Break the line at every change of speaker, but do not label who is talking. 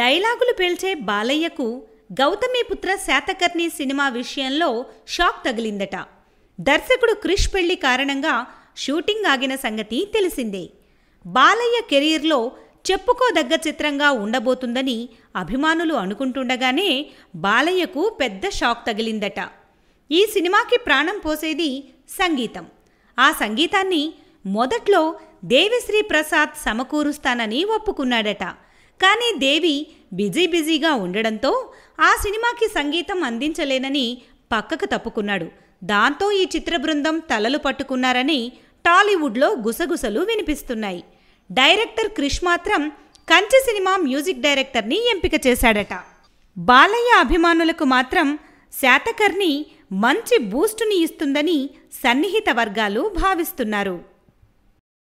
డైలాగులు పేల్చే బాలయ్యకు గౌతమిపుత్ర శాతకర్ణి సినిమా విషయంలో షాక్ తగిలిందట దర్శకుడు క్రిష్ పెళ్లి కారణంగా షూటింగ్ ఆగిన సంగతి తెలిసిందే బాలయ్య కెరీర్లో చెప్పుకోదగ్గ చిత్రంగా ఉండబోతుందని అభిమానులు అనుకుంటుండగానే బాలయ్యకు పెద్ద షాక్ తగిలిందట ఈ సినిమాకి ప్రాణం పోసేది సంగీతం ఆ సంగీతాన్ని మొదట్లో దేవిశ్రీ ప్రసాద్ సమకూరుస్తానని ఒప్పుకున్నాడట కానీ దేవి బిజీ బిజీగా ఉండడంతో ఆ సినిమాకి సంగీతం అందించలేనని పక్కకు తప్పుకున్నాడు దాంతో ఈ చిత్ర బృందం తలలు పట్టుకున్నారని టాలీవుడ్లో గుసగుసలు వినిపిస్తున్నాయి డైరెక్టర్ క్రిష్ మాత్రం కంచి సినిమా మ్యూజిక్ డైరెక్టర్ని ఎంపిక చేశాడట బాలయ్య అభిమానులకు మాత్రం శాతకర్ణి మంచి బూస్టుని ఇస్తుందని సన్నిహిత వర్గాలు భావిస్తున్నారు